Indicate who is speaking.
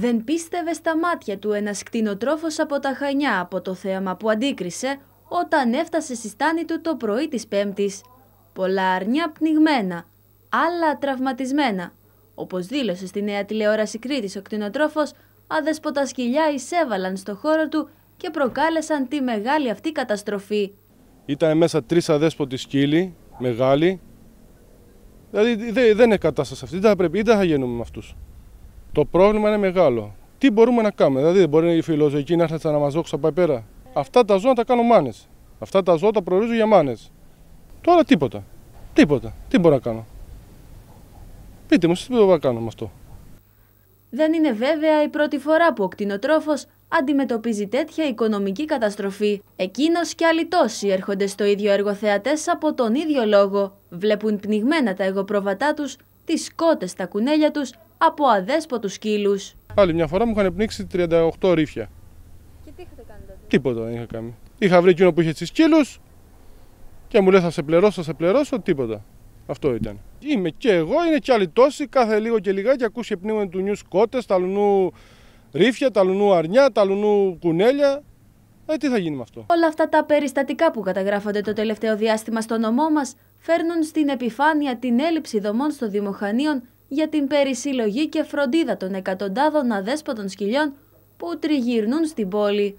Speaker 1: Δεν πίστευε στα μάτια του ένας κτηνοτρόφος από τα Χανιά από το θέαμα που αντίκρισε όταν έφτασε στη στάνη του το πρωί της Πέμπτης. Πολλά αρνιά πνιγμένα, άλλα τραυματισμένα. Όπως δήλωσε στη νέα τηλεόραση Κρήτης ο κτηνοτρόφος, αδέσποτα σκυλιά εισέβαλαν στο χώρο του και προκάλεσαν τη μεγάλη αυτή καταστροφή.
Speaker 2: Ήταν μέσα τρεις αδέσποτοι σκύλοι, μεγάλοι. Δηλαδή δεν είναι κατάσταση αυτή, δεν θα πρέπει, δεν θα γίνουμε με αυτούς. Το πρόβλημα είναι μεγάλο. Τι μπορούμε να κάνουμε, δηλαδή δεν μπορεί η φιλοζωική να έρθει να μα δόξει από πέρα. Αυτά τα ζώα τα κάνω μάνες. Αυτά τα ζώα τα προορίζω για μάνες. Τώρα τίποτα. Τίποτα. Τι μπορώ να κάνω. Πείτε μου, τι μπορώ να κάνω με αυτό.
Speaker 1: Δεν είναι βέβαια η πρώτη φορά που ο κτηνοτρόφος αντιμετωπίζει τέτοια οικονομική καταστροφή. Εκείνος και άλλοι τόσοι έρχονται στο ίδιο εργοθεατές από τον ίδιο λόγο. Βλέπουν πνιγμένα τα εγωπροβατά τους, τις κότες στα κουνέλια τους από αδέσποτους σκύλους.
Speaker 2: Άλλη μια φορά μου είχαν πνίξει 38 ρήφια. Και τι είχατε κάνει τότε. Τίποτα δεν είχα κάνει. Είχα βρει εκείνο που είχε τις σκύλους και μου λέει θα σε πληρώσω, θα σε πληρώσω, τίποτα. Αυτό ήταν. Είμαι και εγώ, είναι και άλλοι τόσοι, κάθε λίγο και λιγάκι ακούς και πνίγουν του νιου σκότες, ταλουνού ρήφια, λουνού αρνιά, λουνού κουνέλια. Ε, τι θα γίνει με αυτό.
Speaker 1: Όλα αυτά τα περιστατικά που καταγράφονται το τελευταίο διάστημα στο νομό μας φέρνουν στην επιφάνεια την έλλειψη δομών στο Δημοχανίων για την περισυλλογή και φροντίδα των εκατοντάδων αδέσποτων σκυλιών
Speaker 2: που τριγυρνούν στην πόλη.